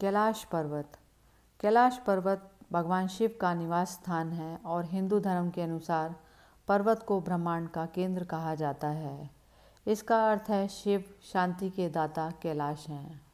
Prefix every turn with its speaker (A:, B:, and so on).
A: कैलाश पर्वत कैलाश पर्वत भगवान शिव का निवास स्थान है और हिंदू धर्म के अनुसार पर्वत को ब्रह्मांड का केंद्र कहा जाता है इसका अर्थ है शिव शांति के दाता कैलाश हैं